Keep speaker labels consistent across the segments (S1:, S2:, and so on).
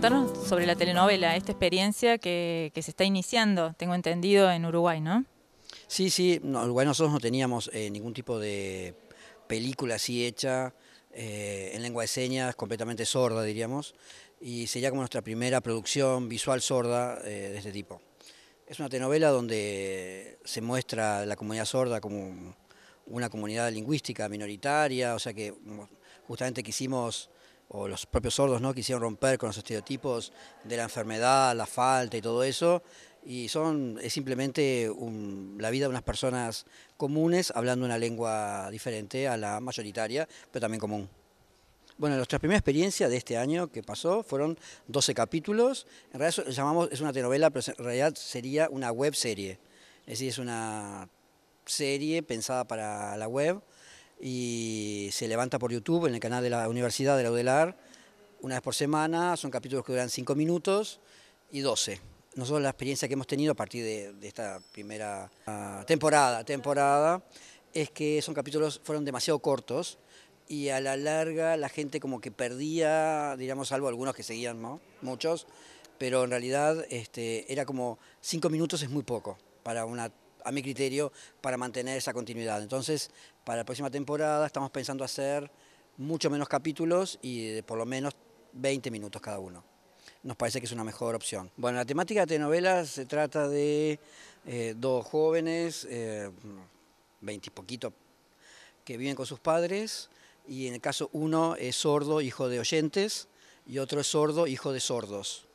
S1: sobre la telenovela, esta experiencia que, se está iniciando, tengo entendido, en Uruguay, ¿no? Sí, sí, en Uruguay nosotros no teníamos eh, ningún tipo de película así hecha, eh, en lengua de señas, completamente sorda, diríamos, y sería como nuestra primera producción visual sorda eh, de este tipo. Es una telenovela donde se muestra la comunidad sorda como una comunidad lingüística minoritaria, o sea que justamente quisimos o los propios sordos ¿no? quisieron romper con los estereotipos de la enfermedad, la falta y todo eso, y son es simplemente la vida de unas personas comunes hablando una lengua diferente a la mayoritaria, pero también común. Bueno, nuestra primera experiencia de este año que pasó fueron 12 capítulos. En realidad llamamos, es una telenovela, pero en realidad sería una web serie. Es decir, es una serie pensada para la web y se levanta por YouTube en el canal de la Universidad de la UDELAR una vez por semana, son capítulos que duran 5 minutos y 12. Nosotros la experiencia que hemos tenido a partir de, esta primera ah, temporada, temporada es que son capítulos fueron demasiado cortos y a la larga la gente como que perdía, diríamos, salvo algunos que seguían, ¿no? muchos, pero en realidad este, era como 5 minutos es muy poco para una a mi criterio, para mantener esa continuidad. Entonces, para la próxima temporada estamos pensando hacer mucho menos capítulos y eh, por lo menos 20 minutos cada uno. Nos parece que es una mejor opción. Bueno, la temática de telenovela se trata de eh, dos jóvenes, eh, veinte y poquito, que viven con sus padres y en el caso uno es sordo, hijo de oyentes, y otro es sordo, hijo de sordos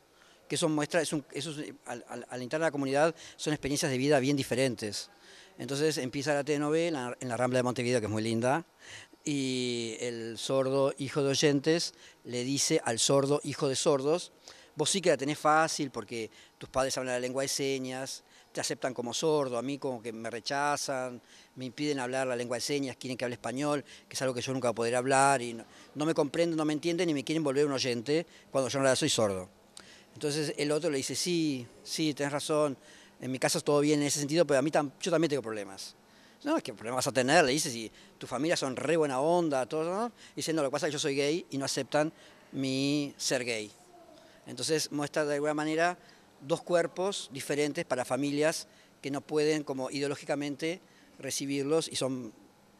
S1: que son muestras, eso eh, al, entrar a la comunidad son experiencias de vida bien diferentes. Entonces empieza la telenovela en la Rambla de Montevideo, que es muy linda, y el sordo hijo de oyentes le dice al sordo hijo de sordos, vos sí que la tenés fácil porque tus padres hablan la lengua de señas, te aceptan como sordo, a mí como que me rechazan, me impiden hablar la lengua de señas, quieren que hable español, que es algo que yo nunca voy a poder hablar, y no, me comprenden, no me entienden y me quieren volver un oyente cuando yo en soy sordo. Entonces el otro le dice, sí, sí, tienes razón, en mi casa es todo bien en ese sentido, pero a mí yo también tengo problemas. No, ¿qué problemas vas a tener? Le dice, si tu familia son re buena onda, todo, ¿no? Diciendo, lo que pasa es que yo soy gay y no aceptan mi ser gay. Entonces muestra de alguna manera dos cuerpos diferentes para familias que no pueden como ideológicamente recibirlos y son,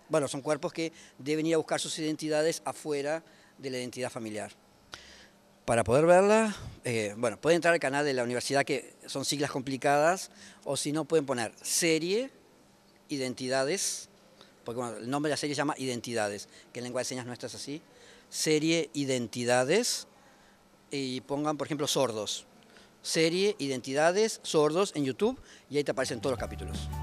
S1: bueno, son cuerpos que deben ir a buscar sus identidades afuera de la identidad familiar. Para poder verla, eh, bueno, pueden entrar al canal de la universidad, que son siglas complicadas, o si no, pueden poner serie, identidades, porque bueno, el nombre de la serie se llama Identidades, que en lengua de señas no es así, serie, identidades, y pongan, por ejemplo, sordos. Serie, identidades, sordos en YouTube, y ahí te aparecen todos los capítulos.